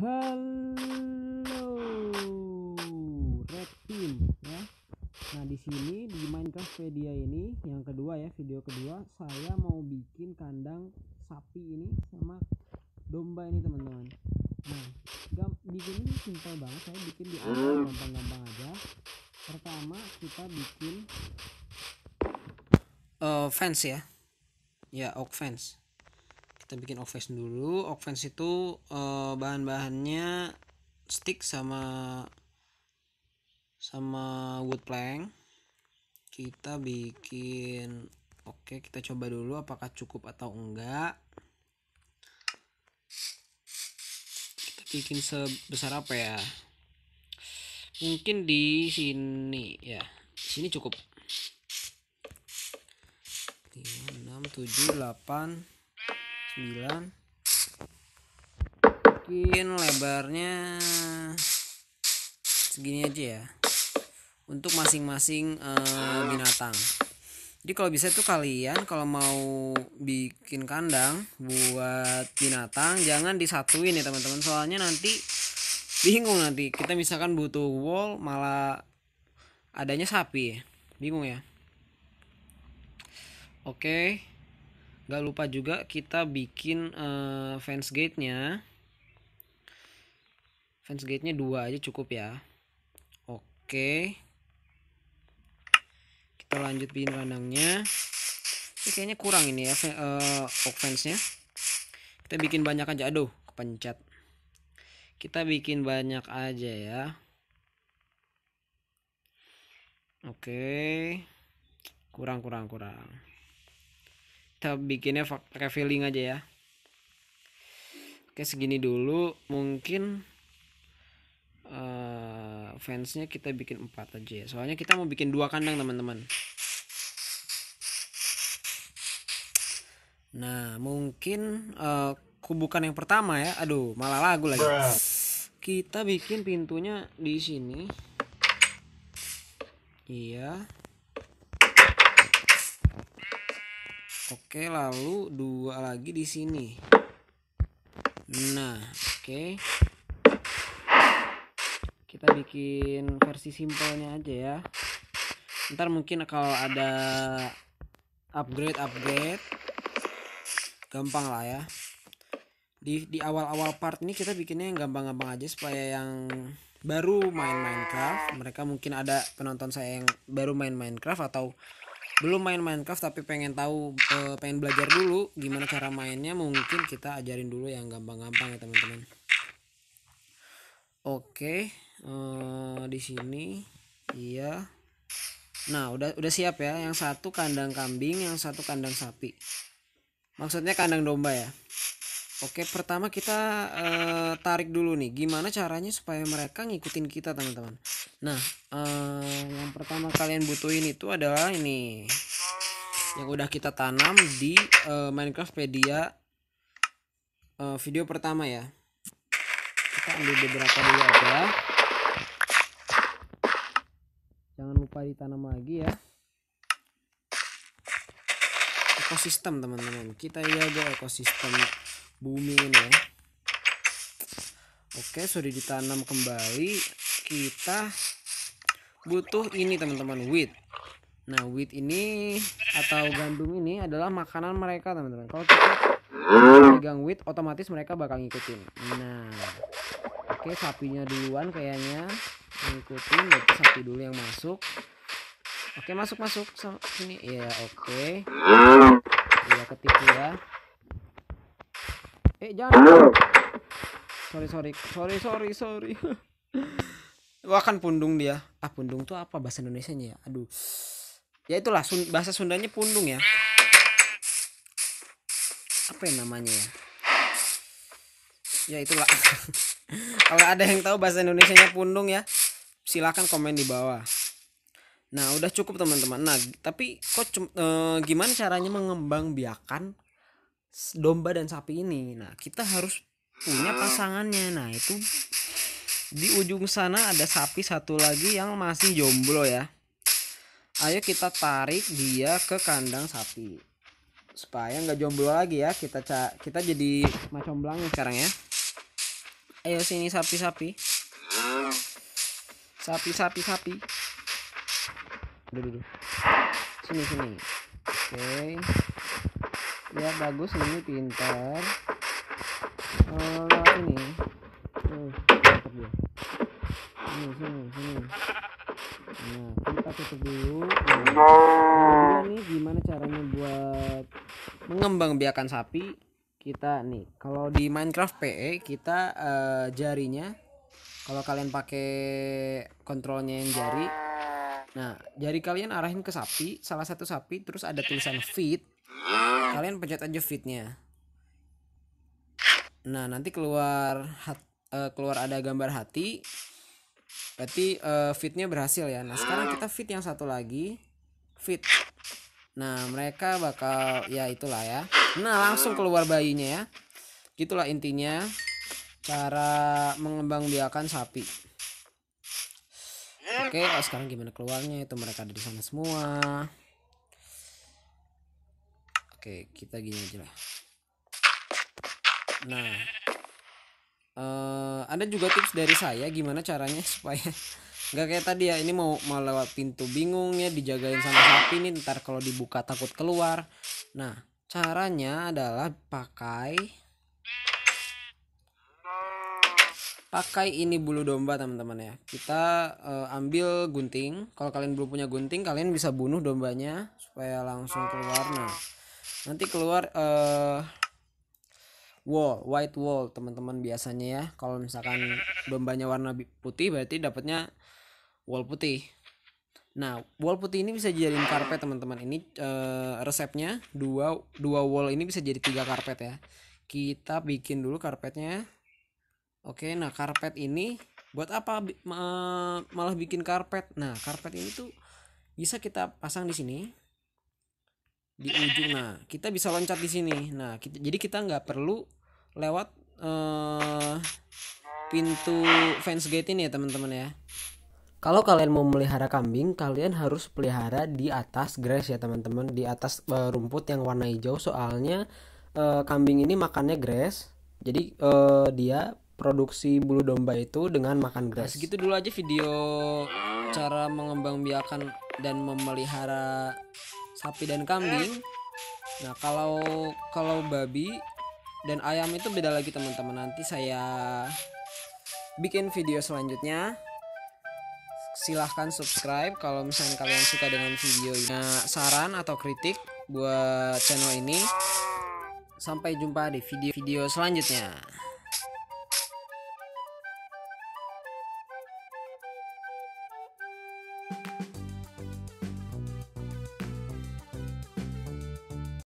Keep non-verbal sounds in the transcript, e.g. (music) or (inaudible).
Halo Red Team ya. Nah di sini di Minecraft Pedia ini yang kedua ya video kedua saya mau bikin kandang sapi ini sama domba ini teman-teman. Nah gam bikin ini simpel banget saya bikin di awal gampang-gampang aja. Pertama kita bikin uh, fence ya. Ya, oak fence kita bikin offense dulu offense itu uh, bahan-bahannya stick sama sama wood plank kita bikin oke kita coba dulu apakah cukup atau enggak kita bikin sebesar apa ya mungkin di sini ya di sini cukup 5, 6 7 8 9 mungkin lebarnya segini aja ya untuk masing-masing uh, binatang jadi kalau bisa tuh kalian kalau mau bikin kandang buat binatang jangan disatuin ya teman-teman soalnya nanti bingung nanti kita misalkan butuh wall malah adanya sapi bingung ya oke okay. Gak lupa juga kita bikin uh, eh, fence gate-nya. Fence gate-nya dua aja cukup ya. Oke. Kita lanjut bikin ranangnya. Ini kayaknya kurang ini ya uh, oak fence-nya. Kita bikin banyak aja. Aduh, kepencet. Kita bikin banyak aja ya. Oke. Kurang kurang kurang kita bikinnya revealing aja ya oke segini dulu mungkin uh, fansnya kita bikin empat aja ya soalnya kita mau bikin dua kandang teman-teman nah mungkin uh, kubukan yang pertama ya aduh malah lagu lagi Bruh. kita bikin pintunya di sini iya Oke, lalu dua lagi di sini. Nah, oke. Kita bikin versi simpelnya aja ya. Ntar mungkin kalau ada upgrade upgrade gampang lah ya. Di di awal-awal part ini kita bikinnya yang gampang-gampang aja supaya yang baru main Minecraft, mereka mungkin ada penonton saya yang baru main Minecraft atau belum main Minecraft tapi pengen tahu uh, pengen belajar dulu gimana cara mainnya mungkin kita ajarin dulu yang gampang-gampang ya teman-teman oke okay. Eh, di sini iya nah udah udah siap ya yang satu kandang kambing yang satu kandang sapi maksudnya kandang domba ya Oke, pertama kita uh, tarik dulu nih, gimana caranya supaya mereka ngikutin kita, teman-teman. Nah, uh, yang pertama kalian butuhin itu adalah ini yang udah kita tanam di uh, Minecraftpedia video pertama ya. Kita ambil beberapa dulu aja. Jangan lupa ditanam lagi ya. Ekosistem, teman-teman. Kita jaga ekosistem bumi ini ya. Oke sudah ditanam kembali kita butuh ini teman-teman wheat nah wheat ini atau gandum ini adalah makanan mereka teman-teman kalau kita pegang wheat otomatis mereka bakal ngikutin nah oke sapinya duluan kayaknya ngikutin berarti sapi dulu yang masuk oke masuk masuk sini ya oke ya ketik ya eh jangan sorry sorry sorry sorry sorry (laughs) Gua kan pundung dia ah pundung tuh apa bahasa Indonesia nya ya aduh ya itulah sun bahasa Sundanya pundung ya apa yang namanya ya ya itulah (laughs) kalau ada yang tahu bahasa Indonesia nya pundung ya silakan komen di bawah nah udah cukup teman-teman nah tapi kok e, gimana caranya mengembang biakan domba dan sapi ini nah kita harus punya pasangannya nah itu di ujung sana ada sapi satu lagi yang masih jomblo ya ayo kita tarik dia ke kandang sapi supaya nggak jomblo lagi ya kita ca kita jadi macam belang sekarang ya ayo sini sapi-sapi sapi-sapi sapi duduk sini sini oke okay ya bagus ini pintar uh, ini ini sini sini nah kita tutup dulu nah, ini gimana caranya buat mengembang biakan sapi kita nih kalau di Minecraft PE kita uh, jarinya kalau kalian pakai kontrolnya yang jari Nah, jari kalian arahin ke sapi, salah satu sapi, terus ada tulisan feed kalian pencet aja fitnya nah nanti keluar hat, uh, keluar ada gambar hati berarti uh, eh, fitnya berhasil ya nah sekarang kita fit yang satu lagi fit nah mereka bakal ya itulah ya nah langsung keluar bayinya ya gitulah intinya cara mengembangbiakan sapi oke oh, sekarang gimana keluarnya itu mereka ada di sana semua Oke, kita gini aja lah. Nah, uh, ada juga tips dari saya gimana caranya (laughs) supaya nggak kayak tadi ya ini mau mau lewat pintu bingung ya dijagain sama sapi nih ntar kalau dibuka takut keluar nah caranya adalah pakai pakai ini bulu domba teman-teman ya kita uh, ambil gunting kalau kalian belum punya gunting kalian bisa bunuh dombanya supaya langsung keluar nah nanti keluar uh, wall white wall teman-teman biasanya ya kalau misalkan dombanya warna putih berarti dapatnya wall putih nah wall putih ini bisa jadiin karpet teman-teman ini uh, resepnya dua dua wall ini bisa jadi tiga karpet ya kita bikin dulu karpetnya oke nah karpet ini buat apa malah bikin karpet nah karpet ini tuh bisa kita pasang di sini di ujung nah kita bisa loncat di sini nah kita, jadi kita nggak perlu lewat uh, pintu fence gate ini ya teman-teman ya kalau kalian mau melihara kambing, kalian harus pelihara di atas grass ya teman-teman, di atas uh, rumput yang warna hijau. Soalnya uh, kambing ini makannya grass, jadi uh, dia produksi bulu domba itu dengan makan nah, grass. Nah, segitu dulu aja video cara mengembangbiakan dan memelihara sapi dan kambing. Nah, kalau kalau babi dan ayam itu beda lagi teman-teman. Nanti saya bikin video selanjutnya. Silahkan subscribe kalau misalnya kalian suka dengan video ini. Nah, saran atau kritik buat channel ini. Sampai jumpa di video-video selanjutnya.